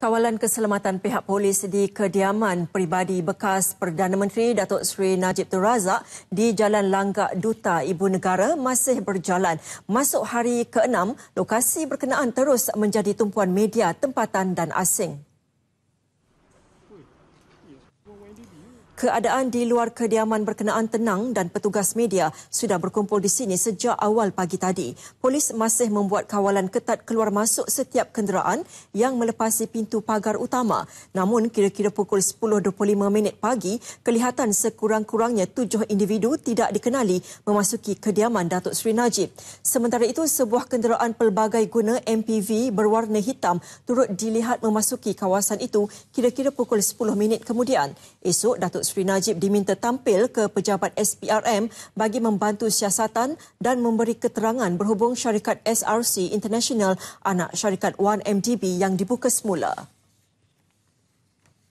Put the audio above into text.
Kawalan keselamatan pihak polis di kediaman peribadi bekas Perdana Menteri Datuk Seri Najib Tun Razak di Jalan Langgak Duta Ibu Negara masih berjalan. Masuk hari ke-6, lokasi berkenaan terus menjadi tumpuan media tempatan dan asing keadaan di luar kediaman berkenaan tenang dan petugas media sudah berkumpul di sini sejak awal pagi tadi. Polis masih membuat kawalan ketat keluar masuk setiap kenderaan yang melepasi pintu pagar utama. Namun kira-kira pukul 10.25 minit pagi, kelihatan sekurang-kurangnya tujuh individu tidak dikenali memasuki kediaman Datuk Seri Najib. Sementara itu, sebuah kenderaan pelbagai guna MPV berwarna hitam turut dilihat memasuki kawasan itu kira-kira pukul 10 minit kemudian. Esok, Datuk Sri Najib diminta tampil ke pejabat SPRM bagi membantu siasatan dan memberi keterangan berhubung syarikat SRC International anak syarikat 1MDB yang dibuka semula.